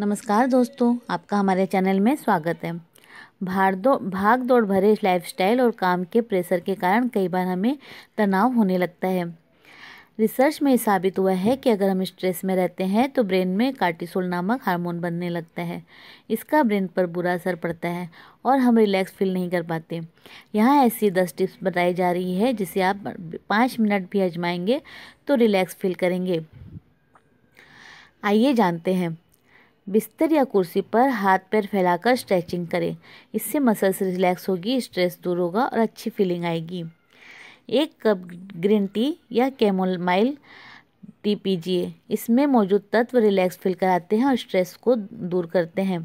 नमस्कार दोस्तों आपका हमारे चैनल में स्वागत है भागदो भाग दौड़ भरे लाइफस्टाइल और काम के प्रेशर के कारण कई बार हमें तनाव होने लगता है रिसर्च में साबित हुआ है कि अगर हम स्ट्रेस में रहते हैं तो ब्रेन में कार्टिसोल नामक हार्मोन बनने लगता है इसका ब्रेन पर बुरा असर पड़ता है और हम रिलैक्स फील नहीं कर पाते यहाँ ऐसी दस टिप्स बताई जा रही है जिसे आप पाँच मिनट भी आजमाएंगे तो रिलैक्स फील करेंगे आइए जानते हैं बिस्तर या कुर्सी पर हाथ पैर फैलाकर स्ट्रेचिंग करें इससे मसल्स रिलैक्स होगी स्ट्रेस दूर होगा और अच्छी फीलिंग आएगी एक कप ग्रीन टी या कैमोमाइल टी पीजिए इसमें मौजूद तत्व रिलैक्स फील कराते हैं और स्ट्रेस को दूर करते हैं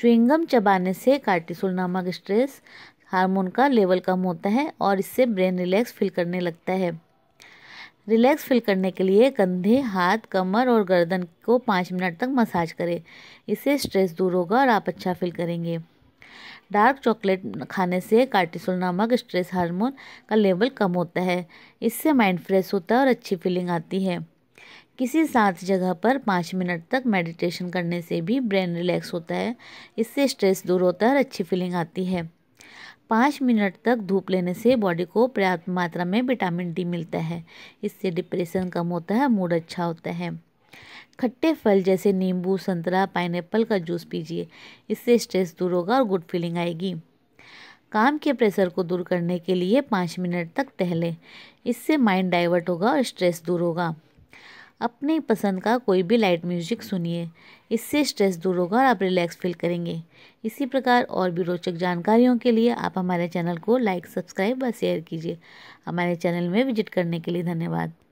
चुविंगम चबाने से कार्टिसोल नामक स्ट्रेस हार्मोन का लेवल कम होता है और इससे ब्रेन रिलैक्स फील करने लगता है रिलैक्स फील करने के लिए कंधे हाथ कमर और गर्दन को पाँच मिनट तक मसाज करें इससे स्ट्रेस दूर होगा और आप अच्छा फील करेंगे डार्क चॉकलेट खाने से कार्टिसोल नामक स्ट्रेस हार्मोन का लेवल कम होता है इससे माइंड फ्रेश होता है और अच्छी फीलिंग आती है किसी साथ जगह पर पाँच मिनट तक मेडिटेशन करने से भी ब्रेन रिलैक्स होता है इससे स्ट्रेस दूर होता है और अच्छी फीलिंग आती है पाँच मिनट तक धूप लेने से बॉडी को पर्याप्त मात्रा में विटामिन डी मिलता है इससे डिप्रेशन कम होता है मूड अच्छा होता है खट्टे फल जैसे नींबू संतरा पाइनएप्पल का जूस पीजिए इससे स्ट्रेस दूर होगा और गुड फीलिंग आएगी काम के प्रेशर को दूर करने के लिए पाँच मिनट तक टहलें इससे माइंड डाइवर्ट होगा और स्ट्रेस दूर होगा अपने पसंद का कोई भी लाइट म्यूजिक सुनिए इससे स्ट्रेस दूर होगा और आप रिलैक्स फील करेंगे इसी प्रकार और भी रोचक जानकारियों के लिए आप हमारे चैनल को लाइक सब्सक्राइब व शेयर कीजिए हमारे चैनल में विजिट करने के लिए धन्यवाद